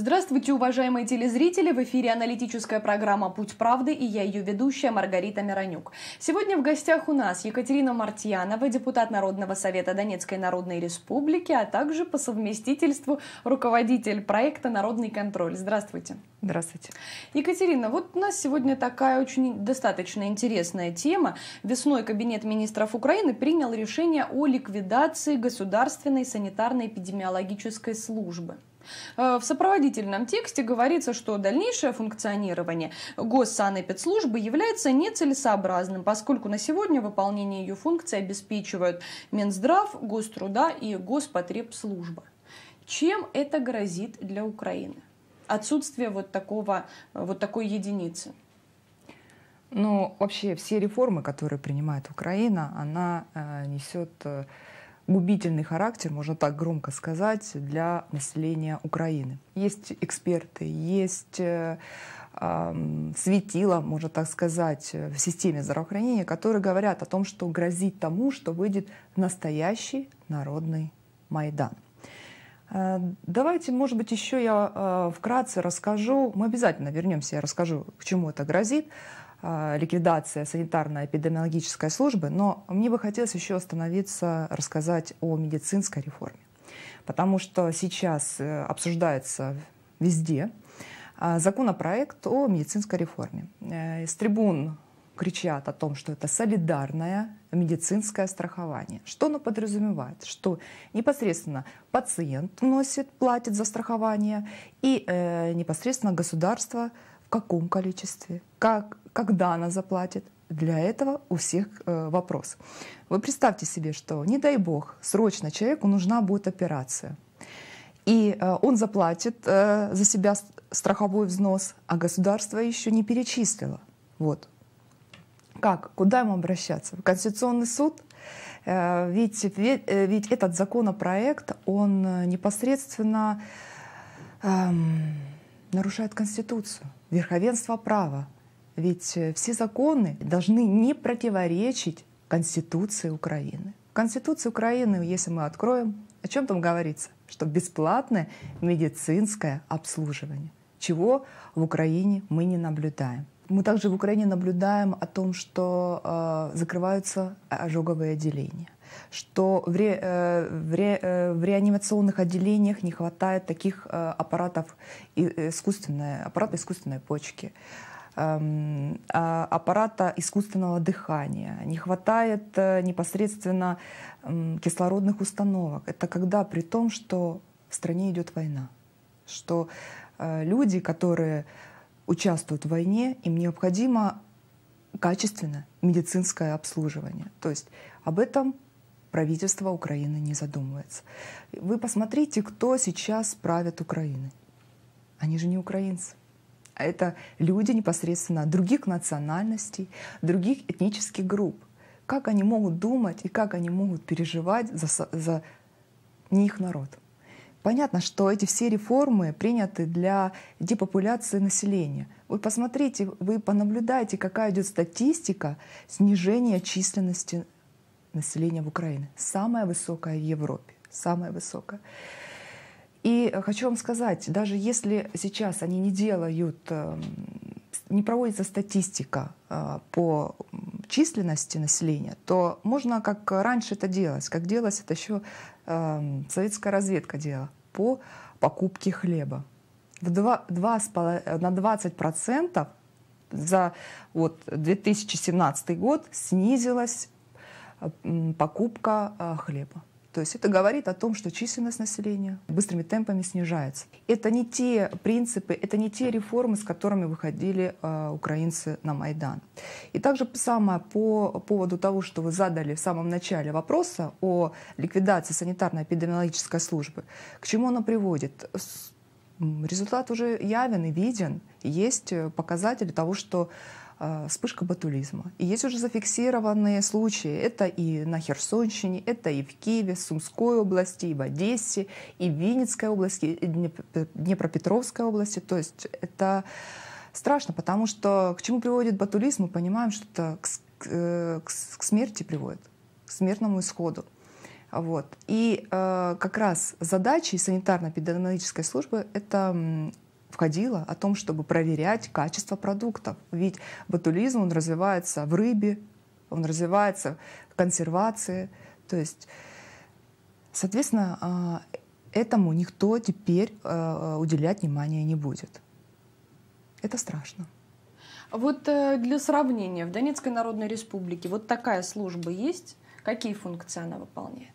Здравствуйте, уважаемые телезрители! В эфире аналитическая программа «Путь правды» и я ее ведущая Маргарита Миронюк. Сегодня в гостях у нас Екатерина Мартьянова, депутат Народного совета Донецкой Народной Республики, а также по совместительству руководитель проекта «Народный контроль». Здравствуйте! Здравствуйте. Екатерина, вот у нас сегодня такая очень достаточно интересная тема. Весной Кабинет министров Украины принял решение о ликвидации Государственной санитарно-эпидемиологической службы. Э, в сопроводительном тексте говорится, что дальнейшее функционирование госсанэпидслужбы является нецелесообразным, поскольку на сегодня выполнение ее функций обеспечивают Минздрав, Гоструда и Госпотребслужба. Чем это грозит для Украины? Отсутствие вот, такого, э, вот такой единицы. Ну, вообще все реформы, которые принимает Украина, она э, несет э, губительный характер, можно так громко сказать, для населения Украины. Есть эксперты, есть э, светила, можно так сказать, э, в системе здравоохранения, которые говорят о том, что грозит тому, что выйдет настоящий народный Майдан. Э, давайте, может быть, еще я вкратце расскажу, мы обязательно вернемся, я расскажу, к чему это грозит. А, ликвидация санитарно-эпидемиологической службы, но мне бы хотелось еще остановиться, рассказать о медицинской реформе. Потому что сейчас э, обсуждается везде а, законопроект о медицинской реформе. Э, с трибун кричат о том, что это солидарное медицинское страхование. Что оно подразумевает? Что непосредственно пациент носит, платит за страхование, и э, непосредственно государство в каком количестве, как когда она заплатит. Для этого у всех э, вопрос. Вы представьте себе, что, не дай бог, срочно человеку нужна будет операция. И э, он заплатит э, за себя страховой взнос, а государство еще не перечислило. Вот. Как? Куда ему обращаться? В Конституционный суд? Э, ведь, ведь, э, ведь этот законопроект, он э, непосредственно эм, нарушает Конституцию, верховенство права. Ведь э, все законы должны не противоречить Конституции Украины. В Конституции Украины, если мы откроем, о чем там говорится? Что бесплатное медицинское обслуживание, чего в Украине мы не наблюдаем. Мы также в Украине наблюдаем о том, что э, закрываются ожоговые отделения что в, ре, э, в, ре, э, в реанимационных отделениях не хватает таких аппаратов искусственной, аппарата искусственной почки. Эм, а, аппарата искусственного дыхания, не хватает э, непосредственно эм, кислородных установок. Это когда при том, что в стране идет война, что э, люди, которые участвуют в войне, им необходимо качественное медицинское обслуживание. То есть об этом правительство Украины не задумывается. Вы посмотрите, кто сейчас правит Украиной. Они же не украинцы. А это люди непосредственно других национальностей, других этнических групп. Как они могут думать и как они могут переживать за, за не их народ? Понятно, что эти все реформы приняты для депопуляции населения. Вы посмотрите, вы понаблюдаете, какая идет статистика снижения численности населения в Украине. Самая высокая в Европе, самая высокая. И э, хочу вам сказать, даже если сейчас они не делают, эм, не проводится статистика э, по численности населения, то можно, как раньше это делалось, как делалось это еще эм, советская разведка делала, по покупке хлеба. В 2, 2, э, на 20% за вот, 2017 год снизилась покупка хлеба. То есть это говорит о том, что численность населения быстрыми темпами снижается. Это не те принципы, это не те реформы, с которыми выходили э, украинцы на Майдан. И также самое по поводу того, что вы задали в самом начале вопроса о ликвидации санитарно-эпидемиологической службы, к чему она приводит? Результат уже явен и виден. Есть э, показатели того, что а, вспышка батулизма. И есть уже зафиксированные случаи. Это и на Херсонщине, это и в Киеве, Сумской области, и в Одессе, и в Винницкой области, и Днепропетровской области. То есть это страшно, потому что к чему приводит батулизм, мы понимаем, что это к, к, э, к смерти приводит, к смертному исходу. Вот. И э, как раз задачей санитарно-эпидемиологической службы — это входило о том, чтобы проверять качество продуктов. Ведь ботулизм, он развивается в рыбе, он развивается в консервации. То есть, соответственно, а, этому никто теперь а, уделять внимания не будет. Это страшно. Вот э, для сравнения, в Донецкой Народной Республике вот такая служба есть? Какие функции она выполняет?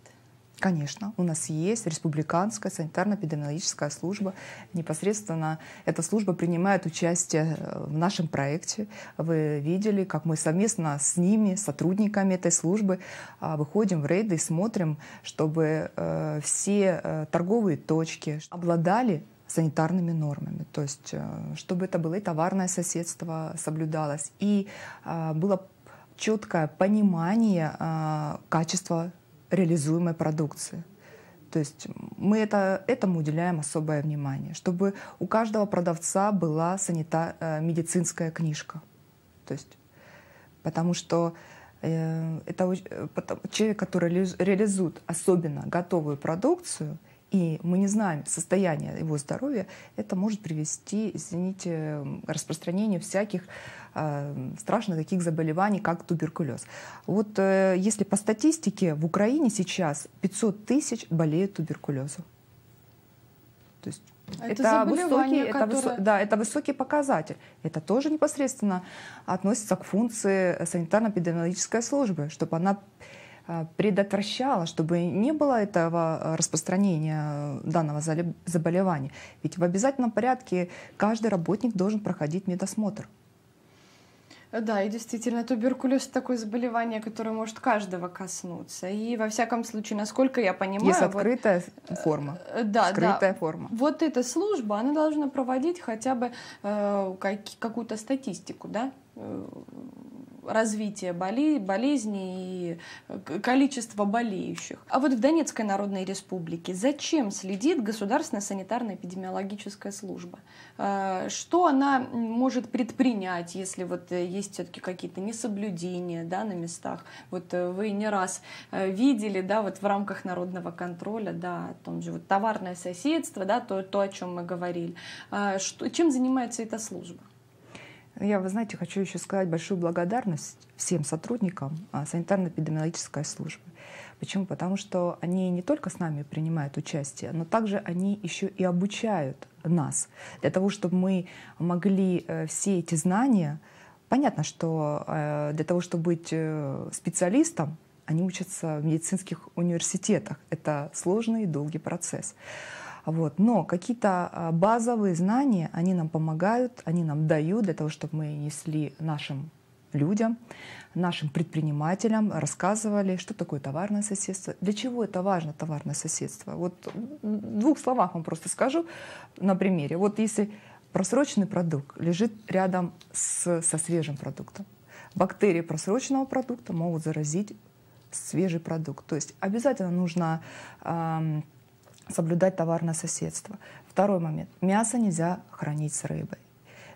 Конечно, у нас есть республиканская санитарно-эпидемиологическая служба. Непосредственно эта служба принимает участие э, в нашем проекте. Вы видели, как мы совместно с ними, сотрудниками этой службы, а, выходим в рейды и смотрим, чтобы э, все э, торговые точки обладали санитарными нормами, то есть чтобы это было и товарное соседство соблюдалось, и а, было четкое понимание а, качества реализуемой продукции. То есть мы это, этому уделяем особое внимание, чтобы у каждого продавца была санита, э, медицинская книжка. То есть, потому что э, это, э, человек, который реализует особенно готовую продукцию — и мы не знаем состояние его здоровья, это может привести, извините, к распространению всяких э, страшных таких заболеваний, как туберкулез. Вот э, если по статистике, в Украине сейчас 500 тысяч болеют туберкулезом. То есть это, это, высокий, которое... это, высо... да, это высокий показатель. Это тоже непосредственно относится к функции санитарно-эпидемиологической службы, чтобы она Э, предотвращала, чтобы не было этого э, распространения э, данного заболевания. Ведь в обязательном порядке каждый работник должен проходить медосмотр. Да, и действительно, туберкулез — такое заболевание, которое может каждого коснуться. И, во всяком случае, насколько я понимаю... Есть открытая вот, форма. Да, скрытая да. форма. Вот эта служба, она должна проводить хотя бы э, как, какую-то статистику, да? развитие боли, болезни и э, количество болеющих. А вот в Донецкой Народной Республике зачем следит Государственная санитарно-эпидемиологическая служба? Э, что она может предпринять, если вот э, есть все-таки какие-то несоблюдения да, на местах? Вот вы не раз видели да, вот в рамках народного контроля да, о том же вот товарное соседство, да, то, то, о чем мы говорили. Что, чем занимается эта служба? Я, вы знаете, хочу еще сказать большую благодарность всем сотрудникам а, санитарно-эпидемиологической службы. Почему? Потому что они не только с нами принимают участие, но также они еще и обучают нас для того, чтобы мы могли э, все эти знания. Понятно, что э, для того, чтобы быть э, специалистом, они учатся в медицинских университетах. Это сложный и долгий процесс. Вот. Но какие-то а, базовые знания, они нам помогают, они нам дают для того, чтобы мы несли нашим людям, нашим предпринимателям рассказывали, что такое товарное соседство, для чего это важно, товарное соседство. Вот в двух словах вам просто скажу на примере. Вот если просроченный продукт лежит рядом с, со свежим продуктом, бактерии просроченного продукта могут заразить свежий продукт. То есть обязательно нужно... Эм, соблюдать товарное соседство. Второй момент. Мясо нельзя хранить с рыбой.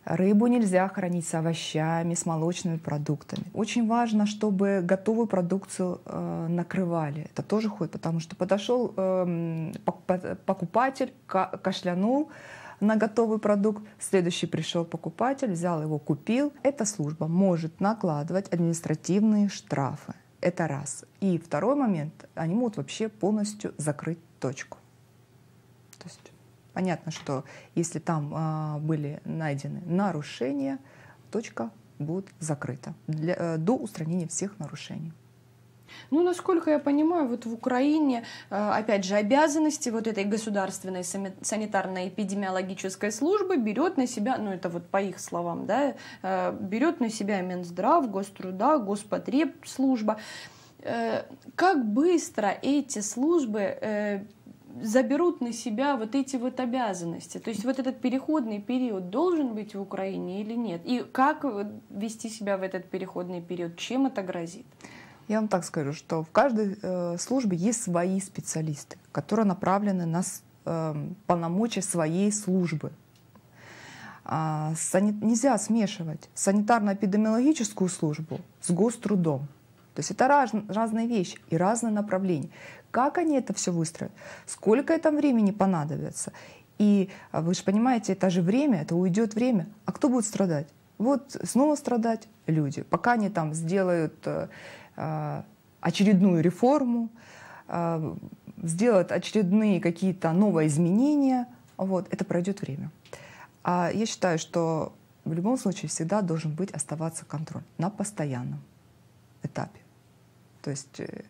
Рыбу нельзя хранить с овощами, с молочными продуктами. Очень важно, чтобы готовую продукцию э, накрывали. Это тоже ходит, потому что подошел э, покупатель, кашлянул на готовый продукт, следующий пришел покупатель, взял его, купил. Эта служба может накладывать административные штрафы. Это раз. И второй момент, они могут вообще полностью закрыть точку. То есть понятно, что если там а, были найдены нарушения, точка будет закрыта для, а, до устранения всех нарушений. Ну, насколько я понимаю, вот в Украине, э, опять же, обязанности вот этой государственной санитарно-эпидемиологической службы берет на себя, ну, это вот по их словам, да, э, берет на себя Минздрав, Гоструда, Госпотребслужба. Как быстро эти службы заберут на себя вот эти вот обязанности? То есть вот этот переходный период должен быть в Украине или нет? И как вести себя в этот переходный период? Чем это грозит? Я вам так скажу, что в каждой э, службе есть свои специалисты, которые направлены на э, полномочия своей службы. А, санит... Нельзя смешивать санитарно-эпидемиологическую службу с гострудом. То есть это раз, разные вещи и разные направления. Как они это все выстроят, сколько этому времени понадобится. И а, вы же понимаете, это же время, это уйдет время. А кто будет страдать? Вот снова страдать люди, пока они там сделают э, а, очередную реформу, э, сделают очередные какие-то новые изменения, вот, это пройдет время. А я считаю, что в любом случае всегда должен быть оставаться контроль на постоянном этапе. То есть э,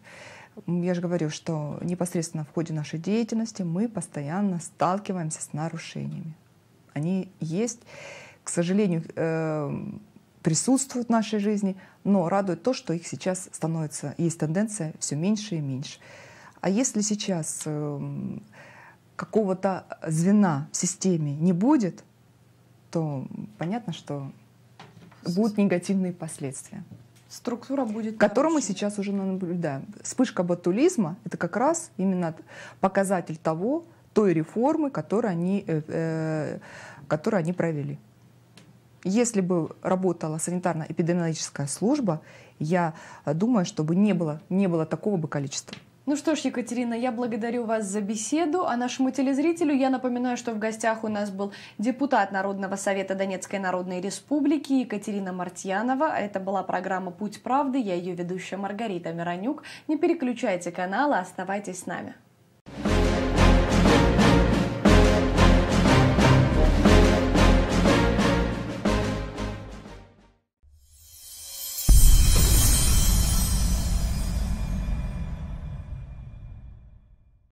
я же говорю, что непосредственно в ходе нашей деятельности мы постоянно сталкиваемся с нарушениями. Они есть, к сожалению, эм, присутствуют в нашей жизни, но радует то, что их сейчас становится, есть тенденция все меньше и меньше. А если сейчас эм, какого-то звена в системе не будет, то понятно, что будут негативные последствия. Структура будет. Которую мы сейчас уже наблюдаем. Вспышка батулизма — это как раз именно показатель того, той реформы, которую они, э, э, которую они провели. Если бы работала санитарно-эпидемиологическая служба, я думаю, чтобы не было, не было такого бы количества. Ну что ж, Екатерина, я благодарю вас за беседу. А нашему телезрителю я напоминаю, что в гостях у нас был депутат Народного совета Донецкой Народной Республики Екатерина Мартьянова. А это была программа «Путь правды». Я ее ведущая Маргарита Миронюк. Не переключайте каналы, оставайтесь с нами.